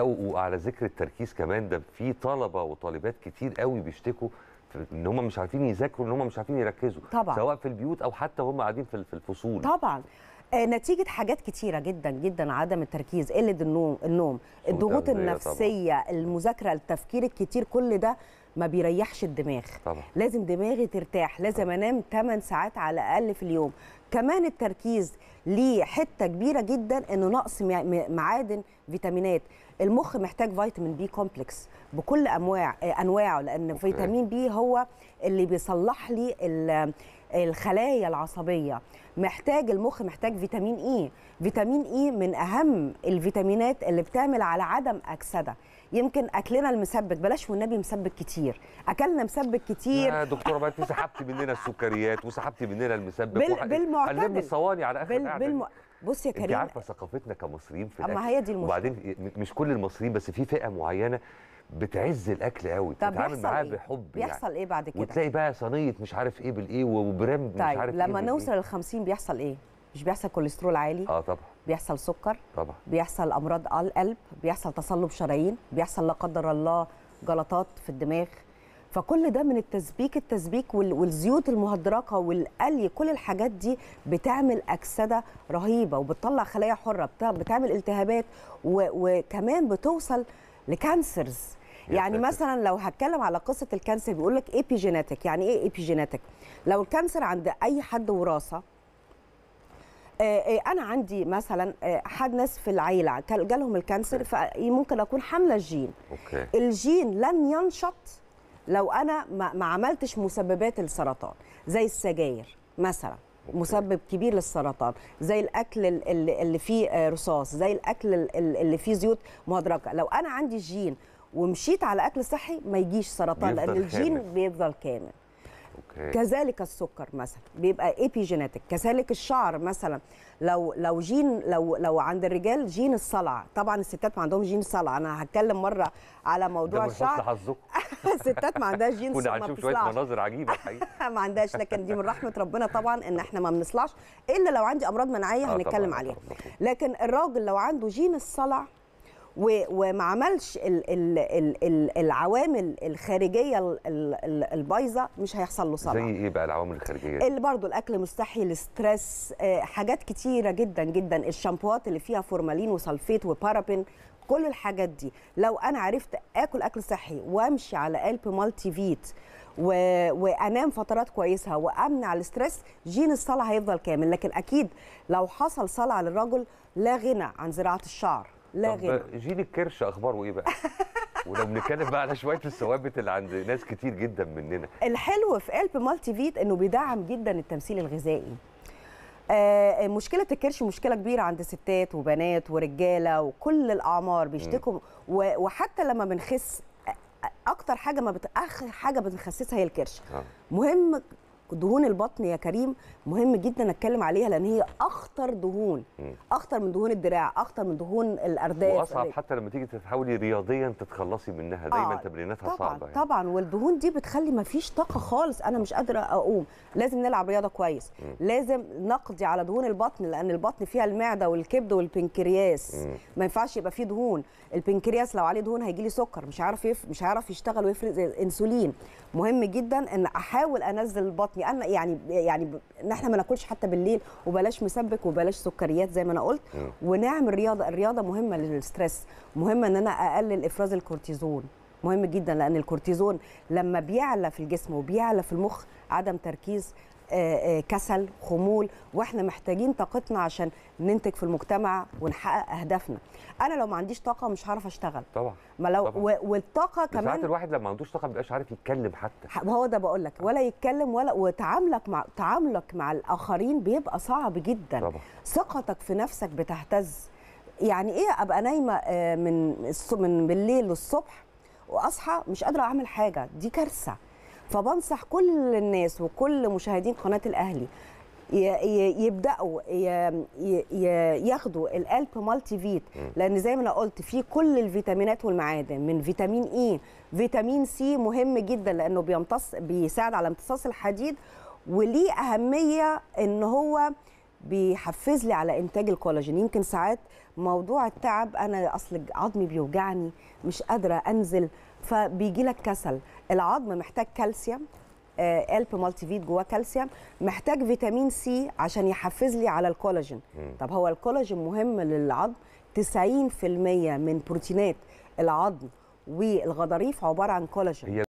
وعلى ذكر التركيز كمان ده في طلبه وطالبات كتير قوي بيشتكوا ان هم مش عارفين يذاكروا ان هم مش عارفين يركزوا طبعا سواء في البيوت او حتى هم قاعدين في الفصول طبعا آه، نتيجة حاجات كتيرة جدا جدا عدم التركيز قلة النوم النوم الضغوط النفسية طبعا. المذاكرة التفكير الكتير كل ده ما بيريحش الدماغ طبعا. لازم دماغي ترتاح لازم طبعا. انام 8 ساعات على الاقل في اليوم كمان التركيز ليه حته كبيره جدا انه نقص معادن فيتامينات المخ محتاج فيتامين بي كومبلكس بكل انواع انواعه لان فيتامين بي هو اللي بيصلح لي الخلايا العصبيه محتاج المخ محتاج فيتامين اي e. فيتامين اي e من اهم الفيتامينات اللي بتعمل على عدم اكسده يمكن اكلنا المسبك بلاش والنبي مسبك كتير اكلنا مسبك كتير يا دكتوره بقى انت سحبتي مننا السكريات وسحبتي مننا المسبك بال... بالم... بالمعتدل قلبنا الصواني على اخر بال... بالم... بص يا كريم انت عارفه ثقافتنا كمصريين في الاكل اما هي دي المشكله وبعدين مش كل المصريين بس في فئه معينه بتعز الاكل قوي بتتعامل معاه إيه؟ بحب بحب يعني. بيحصل يعني. ايه بعد كده وتلاقي بقى صينيه مش عارف ايه بالايه وبرام طيب مش عارف إيه لما إيه نوصل لل 50 بيحصل ايه مش بيحصل كوليسترول عالي اه طبعا بيحصل سكر طبعا بيحصل امراض قلب بيحصل تصلب شرايين بيحصل لا قدر الله جلطات في الدماغ فكل ده من التسبيك التسبيك والزيوت المهدرقه والقلي كل الحاجات دي بتعمل اكسده رهيبه وبتطلع خلايا حره بتعمل التهابات وكمان بتوصل لكانسرز يعني مثلا لو هتكلم على قصه الكانسر بيقول لك ايبيجينيتك يعني ايه ايبيجينيتك لو الكانسر عند اي حد وراثه آه، آه، انا عندي مثلا آه، حد ناس في العيله جالهم الكانسر فممكن اكون حامله الجين أوكي. الجين لن ينشط لو انا ما عملتش مسببات السرطان زي السجاير مثلا مسبب كبير للسرطان زي الاكل اللي فيه رصاص زي الاكل اللي فيه زيوت مهدرجه لو انا عندي الجين ومشيت على اكل صحي ما يجيش سرطان لان الجين بيفضل كامل أوكي. كذلك السكر مثلا بيبقى ايبيجينيتك كذلك الشعر مثلا لو لو جين لو لو عند الرجال جين الصلع طبعا الستات ما عندهم جين صلع انا هتكلم مره على موضوع الشعر الستات ما عندهاش جين صلع كنا هنشوف شويه مناظر عجيبه الحقيقه ما عندهاش لكن دي من رحمه ربنا طبعا ان احنا ما بنصلعش الا لو عندي امراض مناعيه آه، هنتكلم عليها آه، لكن الراجل لو عنده جين الصلع وما عملش العوامل الخارجيه البايظه مش هيحصل له صلاح زي ايه بقى العوامل الخارجيه اللي برضو الاكل مستحي الاسترس آه، حاجات كتيره جدا جدا الشامبوات اللي فيها فورمالين وسلفيت وبارابين كل الحاجات دي لو انا عرفت اكل اكل صحي وامشي على قلب مالتي فيت و... وانام فترات كويسه وامنع الاسترس جين الصلع هيفضل كامل لكن اكيد لو حصل صلع للرجل لا غنى عن زراعه الشعر لا غير جيل الكرش اخباره ايه بقى؟ ولو بنتكلم بقى على شويه الثوابت اللي عند ناس كتير جدا مننا الحلو في قلب مالتي فيت انه بيدعم جدا التمثيل الغذائي آه، مشكله الكرش مشكله كبيره عند ستات وبنات ورجاله وكل الاعمار بيشتكوا وحتى لما بنخس اكتر حاجه ما بت... اخر حاجه بنخسسها هي الكرش آه. مهم دهون البطن يا كريم مهم جدا اتكلم عليها لان هي اخطر دهون اخطر من دهون الدراع اخطر من دهون الارداف واصعب حتى لما تيجي تتحولي رياضيا تتخلصي منها دايما آه تمريناتها صعبه يعني. طبعا والدهون دي بتخلي ما فيش طاقه خالص انا مش قادره اقوم لازم نلعب رياضه كويس م. لازم نقضي على دهون البطن لان البطن فيها المعده والكبد والبنكرياس م. ما ينفعش يبقى فيه دهون البنكرياس لو عليه دهون هيجي لي سكر مش عارف يف... مش عارف يشتغل ويفرز انسولين مهم جدا ان احاول انزل بطني انا يعني يعني ان احنا ما ناكلش حتى بالليل وبلاش مسبك وبلاش سكريات زي ما انا قلت نعم. ونعمل رياضه الرياضه مهمه للستريس مهمه ان انا اقلل افراز الكورتيزون مهم جدا لان الكورتيزون لما بيعلى في الجسم وبيعلى في المخ عدم تركيز آه، آه، كسل خمول واحنا محتاجين طاقتنا عشان ننتج في المجتمع ونحقق اهدافنا انا لو ما عنديش طاقه مش هعرف اشتغل طبعا ما لو طبعا. والطاقه كمان ساعات الواحد لما ما عندوش طاقه ما بيبقاش عارف يتكلم حتى ما هو ده بقول لك ولا يتكلم ولا وتعاملك مع تعاملك مع الاخرين بيبقى صعب جدا طبعا. ثقتك في نفسك بتهتز يعني ايه ابقى نايمه آه، من من بالليل للصبح واصحى مش قادره اعمل حاجه دي كارثه فبنصح كل الناس وكل مشاهدين قناه الاهلي يبداوا ياخدوا الالب مالتي فيت لان زي ما انا قلت فيه كل الفيتامينات والمعادن من فيتامين اي e، فيتامين سي مهم جدا لانه بيمتص بيساعد على امتصاص الحديد وليه اهميه ان هو بيحفز لي على انتاج الكولاجين يمكن ساعات موضوع التعب انا اصل عظمي بيوجعني مش قادره انزل فبيجي لك كسل العظم محتاج كالسيوم الب مالتي فيت جواه كالسيوم محتاج فيتامين سي عشان يحفز لي على الكولاجين طب هو الكولاجين مهم للعظم 90% من بروتينات العظم والغضاريف عباره عن كولاجين